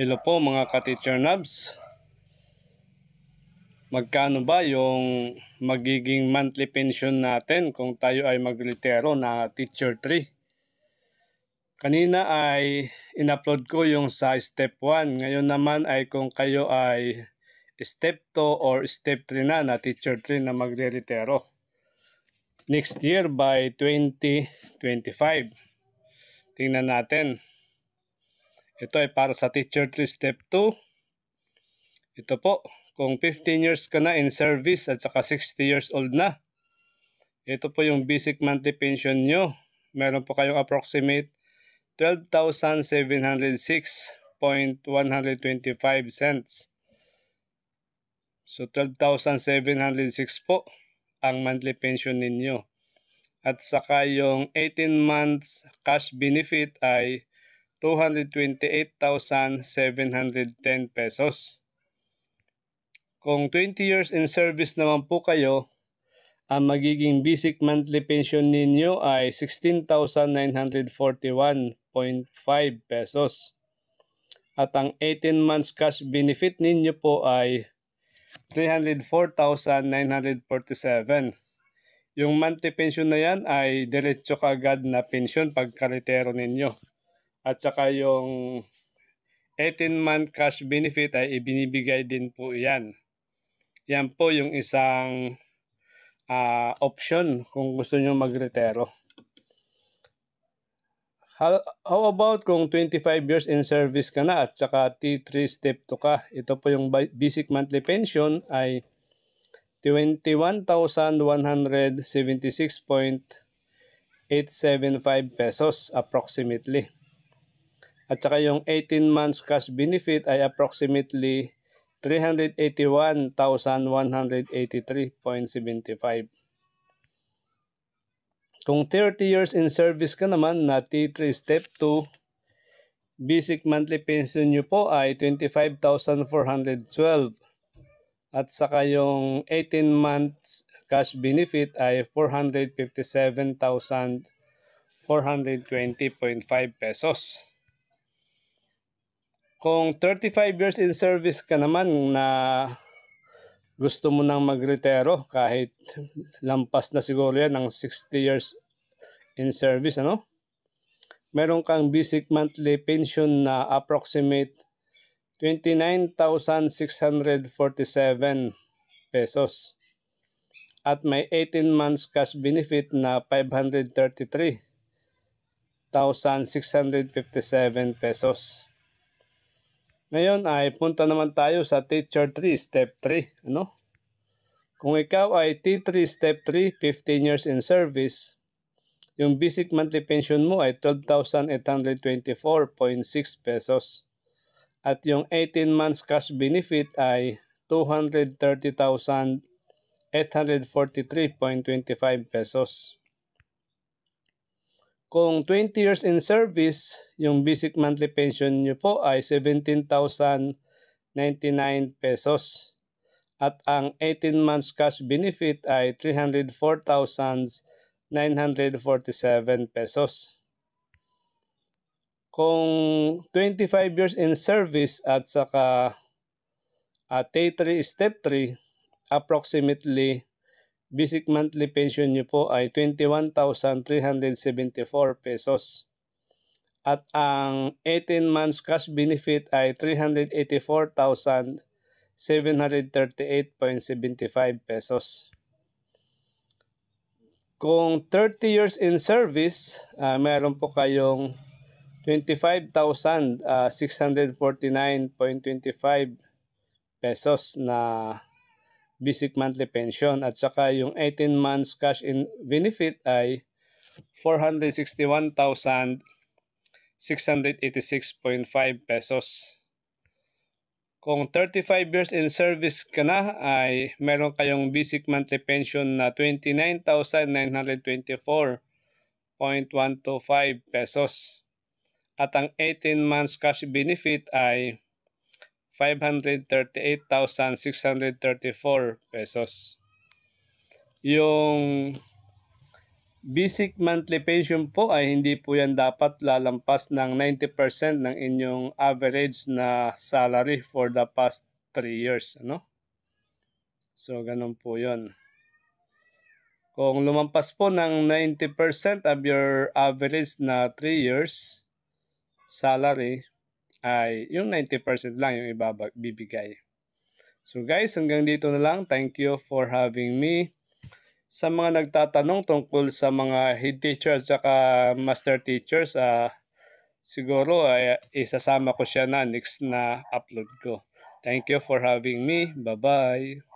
Hello po mga ka-teacher nabs. Magkano ba yung magiging monthly pension natin kung tayo ay maglitero na teacher 3? Kanina ay in-upload ko yung sa step 1. Ngayon naman ay kung kayo ay step 2 or step 3 na na teacher 3 na maglilitero. Next year by 2025. Tingnan natin. Ito ay para sa teacher 3 step 2. Ito po, kung 15 years ka na in service at saka 60 years old na, ito po yung basic monthly pension nyo. Meron po kayong approximate 12,706.125 cents. So 12,706 po ang monthly pension ninyo. At saka yung 18 months cash benefit ay 228,710 pesos. Kung 20 years in service naman po kayo, ang magiging basic monthly pension ninyo ay 16,941.5 pesos. At ang 18 months cash benefit ninyo po ay 304,947. Yung monthly pension na yan ay diretso kagad na pension pagkaritero ninyo at saka yung 18-month cash benefit ay ibinibigay din po yan. Yan po yung isang uh, option kung gusto nyo magretero. How, how about kung 25 years in service ka na at saka T3 step 2 ka? Ito po yung basic monthly pension ay 21,176.875 pesos approximately. At saka yung 18 months cash benefit ay approximately 381,183.75. Kung 30 years in service ka naman na T3 Step 2, basic monthly pension nyo po ay 25,412. At saka yung 18 months cash benefit ay 457,420.5 pesos. Kung 35 years in service ka naman na gusto mo nang magretiro kahit lampas na siguro yan ng 60 years in service, ano? Meron kang basic monthly pension na approximate 29,647 pesos. At may 18 months cash benefit na 533,657 pesos. Ngayon ay punta naman tayo sa teacher 3, step 3. Ano? Kung ikaw ay T3, step 3, 15 years in service, yung basic monthly pension mo ay 12,824.6 pesos. At yung 18 months cash benefit ay 230,843.25 pesos. Kung 20 years in service, yung basic monthly pension nyo po ay 17,099 pesos. At ang 18 months cash benefit ay 304,947 pesos. Kung 25 years in service at saka at ah, T3 step 3 approximately basic monthly pension nyo po ay 21,374 pesos. At ang 18 months cash benefit ay 384,738.75 pesos. Kung 30 years in service, uh, meron po kayong 25,649.25 ah, pesos na basic monthly pension at saka yung 18 months cash in benefit ay 461,686.5 pesos. Kung 35 years in service ka na ay meron kayong basic monthly pension na 29,924.125 pesos. At ang 18 months cash benefit ay 538,634 pesos. Yung basic monthly pension po ay hindi po yan dapat lalampas ng 90% ng inyong average na salary for the past 3 years. Ano? So, ganun po yon. Kung lumampas po ng 90% of your average na 3 years salary, ay yung 90% lang yung ibibigay. So guys, hanggang dito na lang. Thank you for having me. Sa mga nagtatanong tungkol sa mga head teachers at master teachers, uh, siguro ay uh, isasama ko siya na next na upload ko. Thank you for having me. Bye-bye.